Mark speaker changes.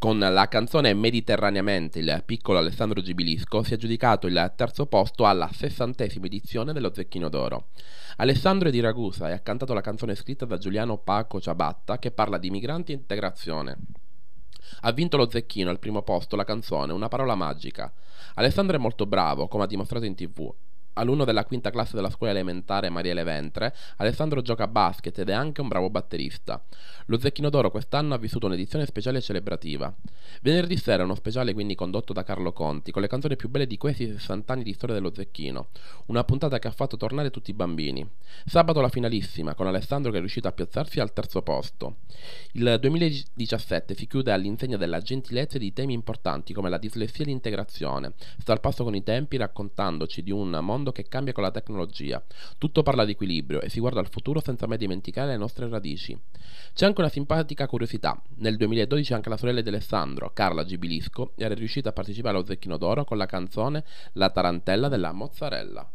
Speaker 1: Con la canzone Mediterraneamente il piccolo Alessandro Gibilisco si è aggiudicato il terzo posto alla sessantesima edizione dello Zecchino d'Oro. Alessandro è di Ragusa e ha cantato la canzone scritta da Giuliano Paco Ciabatta che parla di migranti e integrazione. Ha vinto lo Zecchino al primo posto la canzone Una parola magica. Alessandro è molto bravo, come ha dimostrato in tv, Alunno della quinta classe della scuola elementare Maria Leventre, Alessandro gioca a basket ed è anche un bravo batterista. Lo Zecchino d'Oro quest'anno ha vissuto un'edizione speciale celebrativa. Venerdì sera uno speciale quindi condotto da Carlo Conti con le canzoni più belle di questi 60 anni di storia dello Zecchino, una puntata che ha fatto tornare tutti i bambini. Sabato la finalissima con Alessandro che è riuscito a piazzarsi al terzo posto. Il 2017 si chiude all'insegna della gentilezza e di temi importanti come la dislessia e l'integrazione. Sta al passo con i tempi raccontandoci di un mondo mondo che cambia con la tecnologia. Tutto parla di equilibrio e si guarda al futuro senza mai dimenticare le nostre radici. C'è anche una simpatica curiosità. Nel 2012 anche la sorella di Alessandro, Carla Gibilisco, era riuscita a partecipare allo Zecchino d'Oro con la canzone La tarantella della mozzarella.